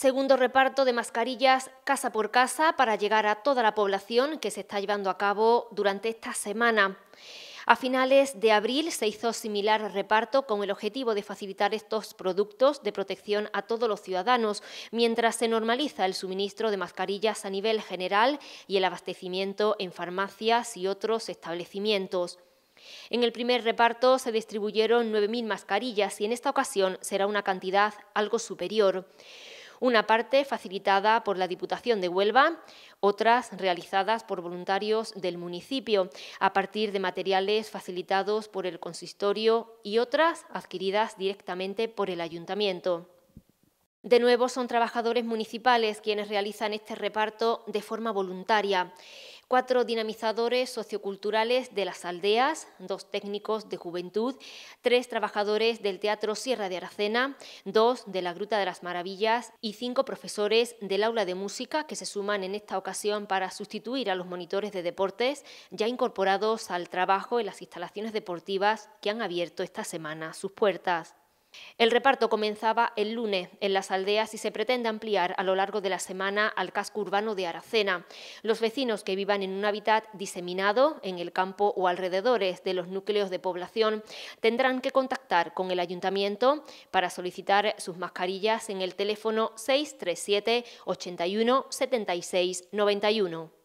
Segundo reparto de mascarillas casa por casa para llegar a toda la población que se está llevando a cabo durante esta semana. A finales de abril se hizo similar reparto con el objetivo de facilitar estos productos de protección a todos los ciudadanos, mientras se normaliza el suministro de mascarillas a nivel general y el abastecimiento en farmacias y otros establecimientos. En el primer reparto se distribuyeron 9.000 mascarillas y en esta ocasión será una cantidad algo superior una parte facilitada por la Diputación de Huelva, otras realizadas por voluntarios del municipio, a partir de materiales facilitados por el consistorio y otras adquiridas directamente por el ayuntamiento. De nuevo, son trabajadores municipales quienes realizan este reparto de forma voluntaria cuatro dinamizadores socioculturales de las aldeas, dos técnicos de juventud, tres trabajadores del Teatro Sierra de Aracena, dos de la Gruta de las Maravillas y cinco profesores del aula de música que se suman en esta ocasión para sustituir a los monitores de deportes ya incorporados al trabajo en las instalaciones deportivas que han abierto esta semana sus puertas. El reparto comenzaba el lunes en las aldeas y se pretende ampliar a lo largo de la semana al casco urbano de Aracena. Los vecinos que vivan en un hábitat diseminado en el campo o alrededores de los núcleos de población tendrán que contactar con el ayuntamiento para solicitar sus mascarillas en el teléfono 637 81 76 91.